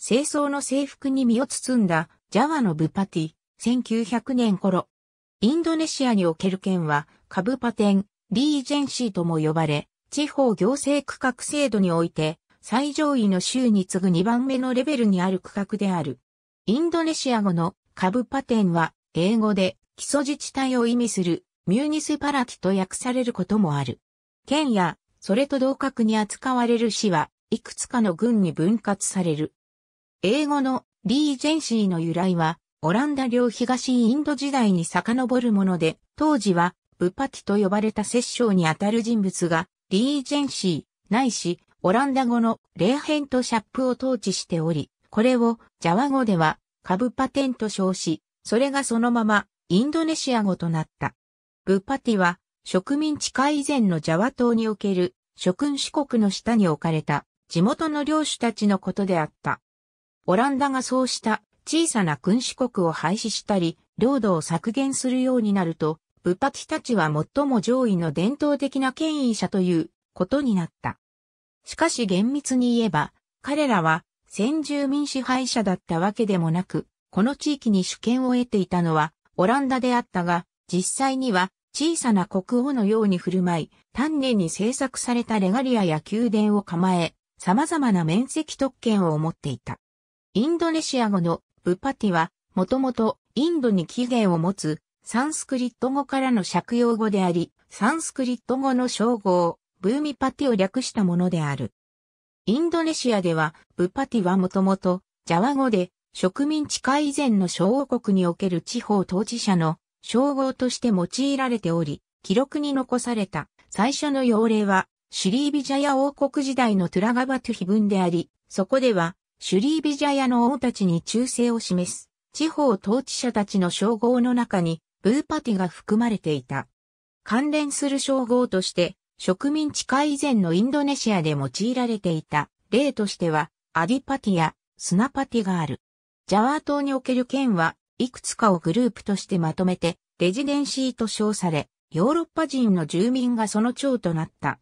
清掃の制服に身を包んだジャワのブパティ、1900年頃。インドネシアにおける県は、カブパテン、リージェンシーとも呼ばれ、地方行政区画制度において、最上位の州に次ぐ2番目のレベルにある区画である。インドネシア語のカブパテンは、英語で基礎自治体を意味するミューニスパラティと訳されることもある。県や、それと同格に扱われる市は、いくつかの郡に分割される。英語のリージェンシーの由来は、オランダ領東インド時代に遡るもので、当時は、ブパティと呼ばれた摂政にあたる人物が、リージェンシー、ないし、オランダ語のレーヘントシャップを統治しており、これをジャワ語ではカブパテンと称し、それがそのままインドネシア語となった。ブパティは植民地化以前のジャワ島における諸君四国の下に置かれた地元の領主たちのことであった。オランダがそうした小さな君主国を廃止したり、領土を削減するようになると、ブパティたちは最も上位の伝統的な権威者ということになった。しかし厳密に言えば、彼らは先住民支配者だったわけでもなく、この地域に主権を得ていたのはオランダであったが、実際には小さな国王のように振る舞い、丹念に制作されたレガリアや宮殿を構え、様々な面積特権を持っていた。インドネシア語のブパティは、もともとインドに起源を持つサンスクリット語からの借用語であり、サンスクリット語の称号、ブーミパティを略したものである。インドネシアでは、ブパティはもともと、ジャワ語で、植民地化以前の小王国における地方当事者の称号として用いられており、記録に残された最初の要例は、シリービジャヤ王国時代のトゥラガバトゥ碑文であり、そこでは、シュリービジャヤの王たちに忠誠を示す、地方統治者たちの称号の中に、ブーパティが含まれていた。関連する称号として、植民地化以前のインドネシアで用いられていた例としては、アディパティやスナパティがある。ジャワー島における県はいくつかをグループとしてまとめて、レジデンシーと称され、ヨーロッパ人の住民がその長となった。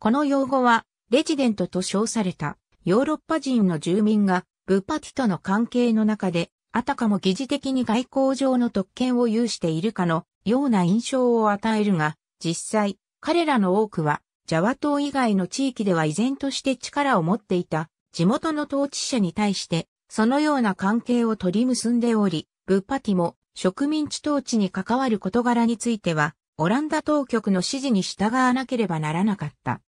この用語は、レジデントと称された。ヨーロッパ人の住民がブパティとの関係の中で、あたかも疑似的に外交上の特権を有しているかのような印象を与えるが、実際、彼らの多くは、ジャワ島以外の地域では依然として力を持っていた地元の統治者に対して、そのような関係を取り結んでおり、ブッパティも植民地統治に関わる事柄については、オランダ当局の指示に従わなければならなかった。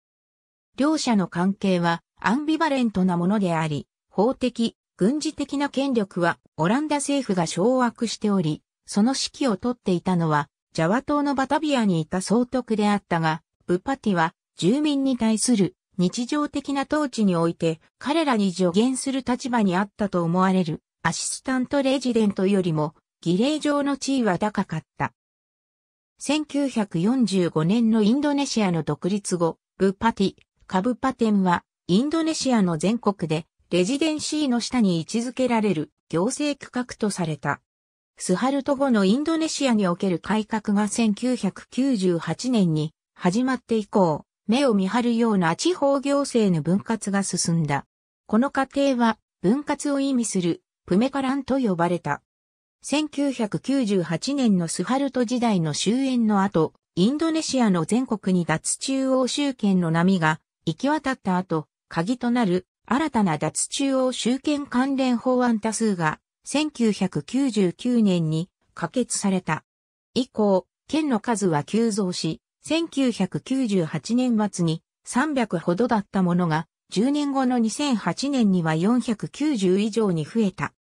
両者の関係は、アンビバレントなものであり、法的、軍事的な権力はオランダ政府が掌握しており、その指揮を取っていたのは、ジャワ島のバタビアにいた総督であったが、ブパティは住民に対する日常的な統治において彼らに助言する立場にあったと思われるアシスタントレジデントよりも儀礼上の地位は高かった。1945年のインドネシアの独立後、ブパティ、カブパテンはインドネシアの全国で、レジデンシーの下に位置づけられる行政区画とされた。スハルト後のインドネシアにおける改革が1998年に始まって以降、目を見張るような地方行政の分割が進んだ。この過程は分割を意味するプメカランと呼ばれた。1998年のスハルト時代の終焉の後、インドネシアの全国に脱中央集権の波が行き渡った後、鍵となる新たな脱中央集権関連法案多数が1999年に可決された。以降、県の数は急増し、1998年末に300ほどだったものが、10年後の2008年には490以上に増えた。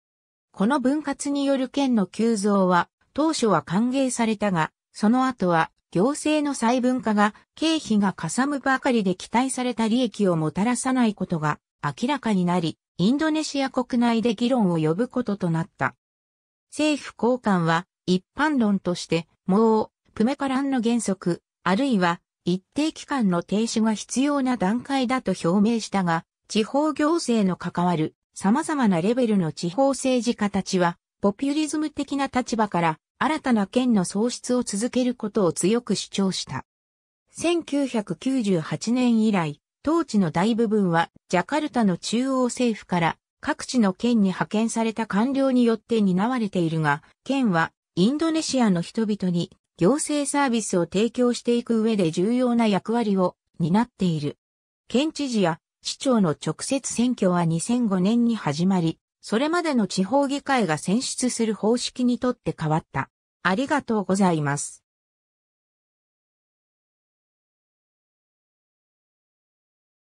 この分割による県の急増は、当初は歓迎されたが、その後は行政の細分化が経費がかさむばかりで期待された利益をもたらさないことが明らかになり、インドネシア国内で議論を呼ぶこととなった。政府高官は一般論として、もう、プメカランの原則、あるいは一定期間の停止が必要な段階だと表明したが、地方行政の関わる様々なレベルの地方政治家たちは、ポピュリズム的な立場から新たな県の創出を続けることを強く主張した。1998年以来、当地の大部分はジャカルタの中央政府から各地の県に派遣された官僚によって担われているが、県はインドネシアの人々に行政サービスを提供していく上で重要な役割を担っている。県知事や市長の直接選挙は2005年に始まり、それまでの地方議会が選出する方式にとって変わった。ありがとうございます。